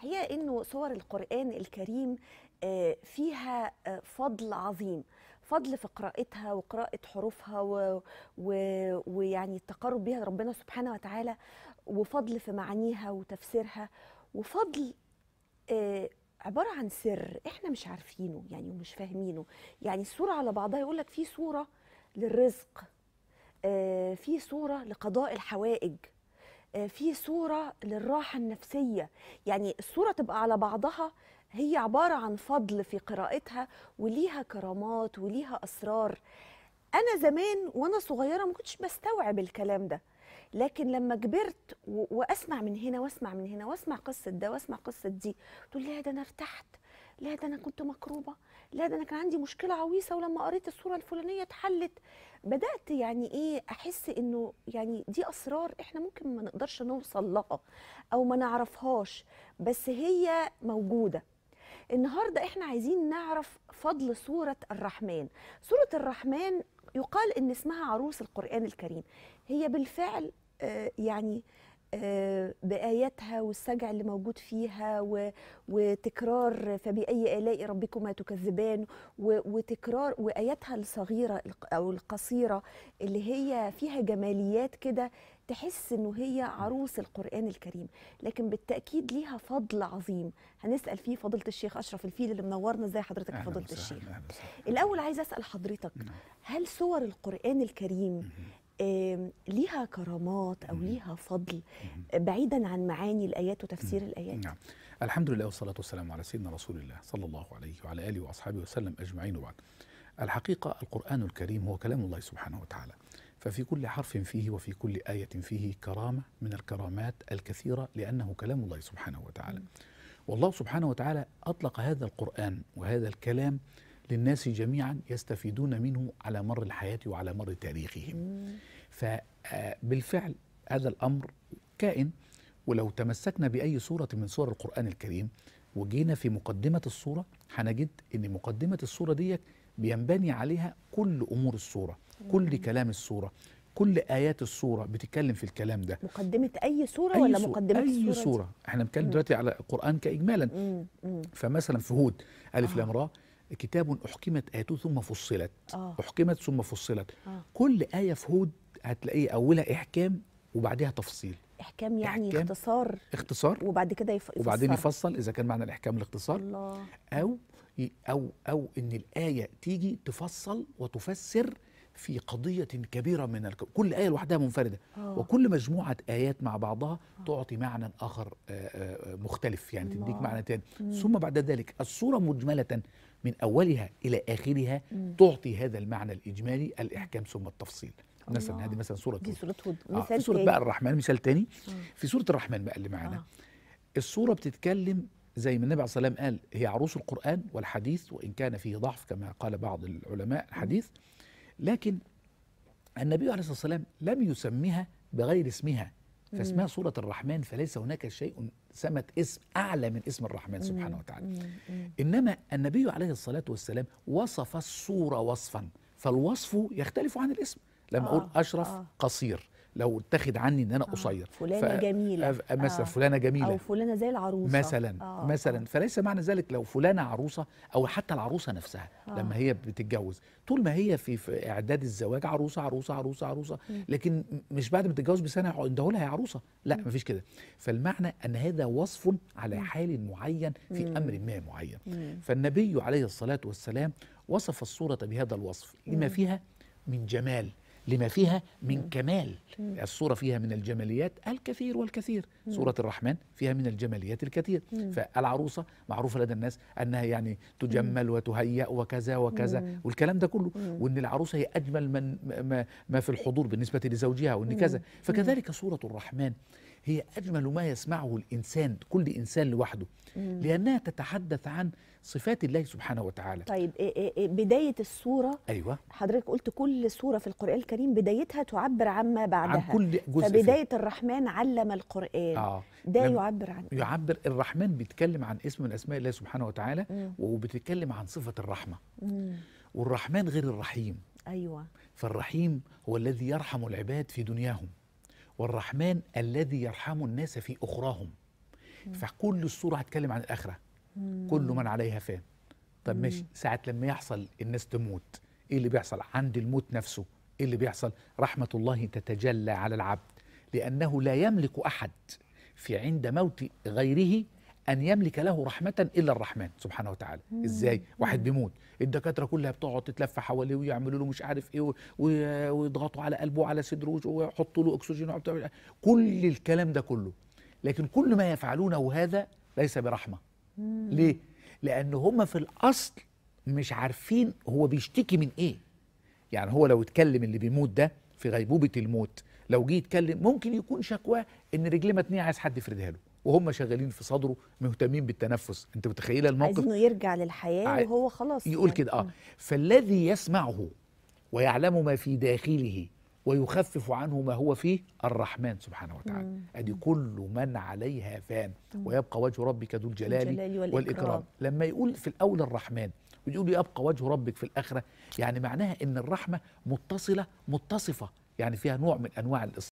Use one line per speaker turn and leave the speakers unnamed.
هي انه صور القران الكريم آه، فيها آه، فضل عظيم فضل في قراءتها وقراءة حروفها ويعني التقرب بها لربنا سبحانه وتعالى وفضل في معانيها وتفسيرها وفضل آه، عبارة عن سر احنا مش عارفينه يعني ومش فاهمينه يعني الصورة على بعضها يقول لك في صورة للرزق في صورة لقضاء الحوائج آه، في صوره للراحه النفسيه يعني الصوره تبقى على بعضها هي عباره عن فضل في قراءتها وليها كرامات وليها اسرار انا زمان وانا صغيره ما كنتش بستوعب الكلام ده لكن لما كبرت واسمع من هنا واسمع من هنا واسمع قصه ده واسمع قصه دي تقول لي إيه ده انا ارتحت لا ده انا كنت مكروبه لا ده انا كان عندي مشكله عويصه ولما قريت الصوره الفلانيه اتحلت بدات يعني ايه احس انه يعني دي اسرار احنا ممكن ما نقدرش نوصل لها او ما نعرفهاش بس هي موجوده النهارده احنا عايزين نعرف فضل سوره الرحمن سوره الرحمن يقال ان اسمها عروس القران الكريم هي بالفعل آه، يعني بآياتها والسجع اللي موجود فيها وتكرار فبأي آلاء ربكما تكذبان وتكرار وآياتها الصغيرة أو القصيرة اللي هي فيها جماليات كده تحس انه هي عروس القران الكريم لكن بالتاكيد ليها فضل عظيم هنسال فيه فضيله الشيخ اشرف الفيل اللي منورنا زي حضرتك يا فضيله الشيخ أهلا الاول عايز اسال حضرتك نعم. هل صور القران الكريم ليها كرامات او ليها فضل آه، بعيدا عن معاني الايات وتفسير الايات نعم
الحمد لله والصلاه والسلام على سيدنا رسول الله صلى الله عليه وعلى اله واصحابه وسلم اجمعين وبعد الحقيقه القران الكريم هو كلام الله سبحانه وتعالى ففي كل حرف فيه وفي كل آية فيه كرامة من الكرامات الكثيرة لأنه كلام الله سبحانه وتعالى والله سبحانه وتعالى أطلق هذا القرآن وهذا الكلام للناس جميعا يستفيدون منه على مر الحياة وعلى مر تاريخهم فبالفعل آه، هذا الأمر كائن ولو تمسكنا بأي صورة من صور القرآن الكريم وجينا في مقدمة الصورة هنجد أن مقدمة الصورة ديت بينبني عليها كل أمور الصورة كل كلام الصورة كل آيات الصورة بتتكلم في الكلام ده مقدمة أي
صورة أي ولا صورة مقدمة أي الصورة؟ صورة
احنا بنتكلم دلوقتي على القرآن كإجمالا مم. مم. فمثلا في هود ألف آه. لام كتاب أحكمت آياته ثم فصلت آه. أحكمت ثم فصلت آه. كل آية في هود هتلاقيه أولها إحكام وبعدها تفصيل
إحكام يعني إحكام اختصار
اختصار وبعد كده يفصل وبعدين يفصل إذا كان معنى الإحكام الاختصار الله. أو أو أو إن الآية تيجي تفصل وتفسر في قضية كبيرة من الك... كل آية لوحدها منفردة أوه. وكل مجموعة آيات مع بعضها أوه. تعطي معنى آخر مختلف يعني تديك معنى تاني ثم بعد ذلك الصورة مجملة من أولها إلى آخرها مم. تعطي هذا المعنى الإجمالي الإحكام ثم التفصيل مثلا هذه مثلا سورة دي سورة
هود آه في سورة بقى
الرحمن مثال تاني مم. في سورة الرحمن بقى اللي معانا آه. السورة بتتكلم زي ما النبي عليه الصلاة والسلام قال هي عروس القرآن والحديث وإن كان فيه ضعف كما قال بعض العلماء الحديث لكن النبي عليه الصلاة والسلام لم يسميها بغير اسمها فاسمها سورة الرحمن فليس هناك شيء سمت اسم أعلى من اسم الرحمن سبحانه وتعالى إنما النبي عليه الصلاة والسلام وصف السورة وصفا فالوصف يختلف عن الاسم لما أقول آه، أشرف آه. قصير لو اتخذ عني ان انا آه، قصير فلانه ف... جميله آه. مثلا آه فلانه جميله او
فلانه زي العروسه مثلا آه،, آه مثلا
فليس معنى ذلك لو فلانه عروسه او حتى العروسه نفسها آه لما هي بتتجوز طول ما هي في, في اعداد الزواج عروسه عروسه عروسه عروسه م. لكن مش بعد ما تتجوز بسنه عنده لها يا عروسه لا م. مفيش كده فالمعنى ان هذا وصف على حال معين في م. امر ما معين م. فالنبي عليه الصلاه والسلام وصف الصوره بهذا الوصف لما فيها من جمال لما فيها من كمال الصورة فيها من الجماليات الكثير والكثير سورة الرحمن فيها من الجماليات الكثير فالعروسة معروفة لدى الناس أنها يعني تجمل وتهيأ وكذا وكذا والكلام ده كله وأن العروسة هي أجمل من ما في الحضور بالنسبة لزوجها وأن كذا فكذلك سورة الرحمن هي أجمل ما يسمعه الإنسان كل إنسان لوحده
مم. لأنها
تتحدث عن صفات الله سبحانه وتعالى
طيب إيه، إيه، إيه، بداية السورة أيوة حضرتك قلت كل سورة في القرآن الكريم بدايتها تعبر عما بعدها عن كل جزء فبداية فيه. الرحمن علم القرآن آه.
ده يعبر عن يعبر الرحمن بيتكلم عن اسم من أسماء الله سبحانه وتعالى مم. وبتتكلم عن صفة الرحمة مم. والرحمن غير الرحيم أيوة فالرحيم هو الذي يرحم العباد في دنياهم والرحمن الذي يرحم الناس في أخراهم فكل الصورة هتكلم عن الآخرة كل من عليها فان طب ماشي ساعة لما يحصل الناس تموت إيه اللي بيحصل عند الموت نفسه إيه اللي بيحصل رحمة الله تتجلى على العبد لأنه لا يملك أحد في عند موت غيره أن يملك له رحمة إلا الرحمن سبحانه وتعالى مم. إزاي؟ واحد بيموت الدكاترة كلها بتقعد تتلف حواليه ويعملوا له مش عارف إيه ويضغطوا على قلبه وعلى صدره ويحطوا له أكسجين كل الكلام ده كله لكن كل ما يفعلونه هذا ليس برحمة مم. ليه؟ لأن هم في الأصل مش عارفين هو بيشتكي من إيه يعني هو لو اتكلم اللي بيموت ده في غيبوبة الموت لو جه يتكلم ممكن يكون شكواه إن رجلي متنيه عايز حد يفردها له وهم شغالين في صدره مهتمين بالتنفس انت متخيله الموقف عايزينه
يرجع للحياه ع... وهو خلاص يقول يعني. كده
اه فالذي يسمعه ويعلم ما في داخله ويخفف عنه ما هو فيه الرحمن سبحانه وتعالى مم. ادي كل من عليها فان مم. ويبقى وجه ربك ذو الجلال والإكرام. والإكرام لما يقول في الأول الرحمن ويقول يبقى وجه ربك في الآخرة يعني معناها أن الرحمة متصلة متصفة يعني فيها نوع من أنواع الإصلاح